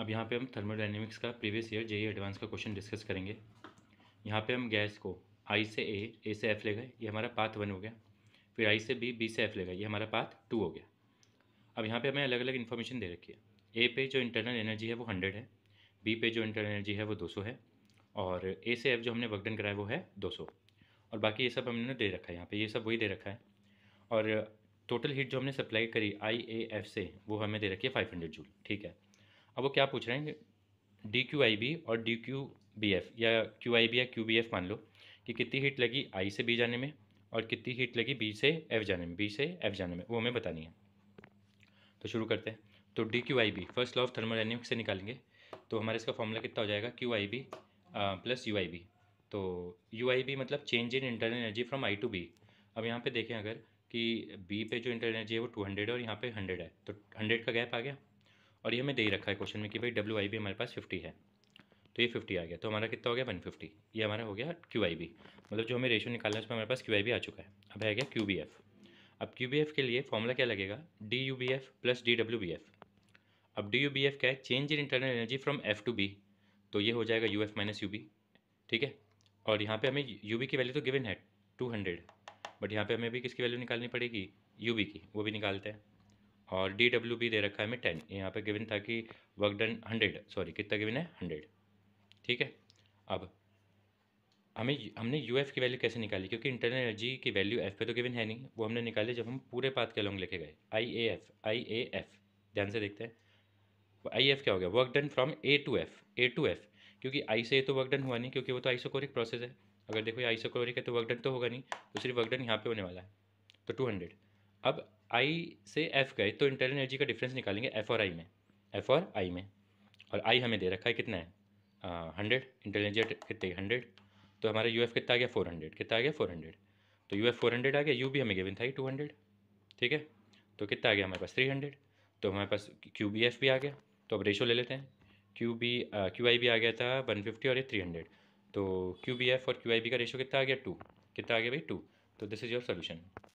अब यहाँ पे हम थर्मोडाइनमिक्स का प्रीवियस ईयर जे एडवांस का क्वेश्चन डिस्कस करेंगे यहाँ पे हम गैस को आई से ए ए से एफ ले गए ये हमारा पाथ वन हो गया फिर आई से बी बी से एफ ले गए ये हमारा पाथ टू हो गया अब यहाँ पे हमें अलग अलग इन्फॉर्मेशन दे रखी है ए पे जो इंटरनल एनर्जी है वो हंड्रेड है बी पे जो इंटरनल एनर्जी है वो दो सौ है और ए से एफ जो हमने वर्कडन कराया वो है दो सौ और बाकी ये सब हमने दे रखा है यहाँ पर ये सब वही दे रखा है और टोटल हीट जो हमने सप्लाई करी आई ए एफ से वो हमें दे रखी है फाइव हंड्रेड जूल ठीक है अब वो क्या पूछ रहे हैं डी क्यू आई बी और डी क्यू बी एफ या क्यू आई बी या क्यू बी एफ मान लो कि कितनी हीट लगी आई से बी जाने में और कितनी हीट लगी बी से एफ जाने में बी से एफ जाने में वो हमें बतानी है तो शुरू करते हैं तो D Q I B first law of thermodynamics से निकालेंगे तो हमारे इसका फॉर्मूला कितना हो जाएगा Q I B plus U I B तो यू आई बी मतलब change in internal energy from I to B अब यहाँ पे देखें अगर कि बी पे जो इंटरनल एनर्जी है वो टू हंड्रेड है और यहाँ पे हंड्रेड है तो हंड्रेड का गैप आ गया और ये हमें दे ही रखा है क्वेश्चन में कि भाई डब्ल्यू आई बी हमारे पास फिफ्टी है तो ये फिफ्टी आ गया तो हमारा कितना हो गया वन फिफ्टी ये हमारा हो गया क्यू आई बी मतलब जो हमें रेशियो निकालना है उसमें हमारे पास क्यू आई बी आ चुका है अब है गया क्यू बी एफ़ अब क्यू बी एफ़ के लिए फॉर्मूला क्या लगेगा D U B F plus D W B F अब डी यू बी एफ़ क्या है change in internal energy from F to B तो ये हो जाएगा U F minus U B ठीक है और यहाँ पे हमें यू बी की वैल्यू तो गिवन है टू हंड्रेड बट यहाँ पे हमें भी किसकी वैल्यू निकालनी पड़ेगी यू बी की वो भी निकालते हैं और डी डब्ल्यू भी दे रखा है हमें टेन यहाँ पे गिवन था कि वर्क डन हंड्रेड सॉरी कितना गिवन है हंड्रेड ठीक है अब हमें हमने यू एफ़ की वैल्यू कैसे निकाली क्योंकि इंटरनल एनर्जी की वैल्यू एफ़ पे तो गिवन है नहीं वो हमने निकाली जब हम पूरे पाथ के लॉन्ग लेके गए आई A F I A F ध्यान से देखते हैं आई एफ़ क्या हो गया work done from A to F A to F क्योंकि आई से ए तो वर्क डन हुआ नहीं क्योंकि वो तो आइसोकोरिक प्रोसेस है अगर देखो आइसोकोरिक है तो वर्क डन तो होगा नहीं तो सिर्फ वर्क डन यहाँ पे होने वाला है तो टू हंड्रेड अब आई से एफ़ गए तो इंटरनल एनर्जी का डिफरेंस निकालेंगे एफ़ और आई में एफ़ और आई में और आई हमें दे रखा है कितना है हंड्रेड इंटरनल एनर्जी कितने हंड्रेड तो हमारा यू एफ़ कितना आ गया फोर हंड्रेड कितना आ गया फोर हंड्रेड तो यू एफ़ फोर हंड्रेड आ गया यू भी हमें गिवन था टू हंड्रेड ठीक है तो कितना आ गया हमारे पास थ्री हंड्रेड तो हमारे पास क्यू बी एफ़ भी आ गया तो अब रेशो ले लेते हैं क्यू बी क्यू आई भी आ गया था वन फिफ्टी और ये थ्री हंड्रेड तो क्यू बी एफ़ और क्यू आई बी का रेशो कितना आ गया टू कितना आ गया भाई टू तो दिस इज़ योर सोल्यूशन